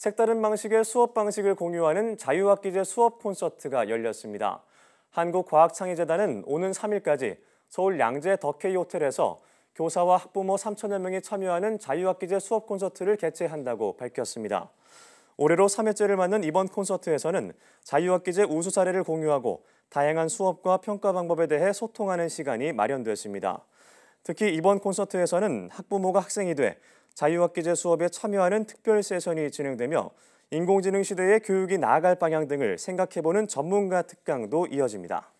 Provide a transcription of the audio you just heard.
색다른 방식의 수업 방식을 공유하는 자유학기제 수업 콘서트가 열렸습니다. 한국과학창의재단은 오는 3일까지 서울 양재 덕케이 호텔에서 교사와 학부모 3천여 명이 참여하는 자유학기제 수업 콘서트를 개최한다고 밝혔습니다. 올해로 3회째를 맞는 이번 콘서트에서는 자유학기제 우수 사례를 공유하고 다양한 수업과 평가 방법에 대해 소통하는 시간이 마련됐습니다. 특히 이번 콘서트에서는 학부모가 학생이 돼 자유학기제 수업에 참여하는 특별 세션이 진행되며 인공지능 시대의 교육이 나아갈 방향 등을 생각해보는 전문가 특강도 이어집니다.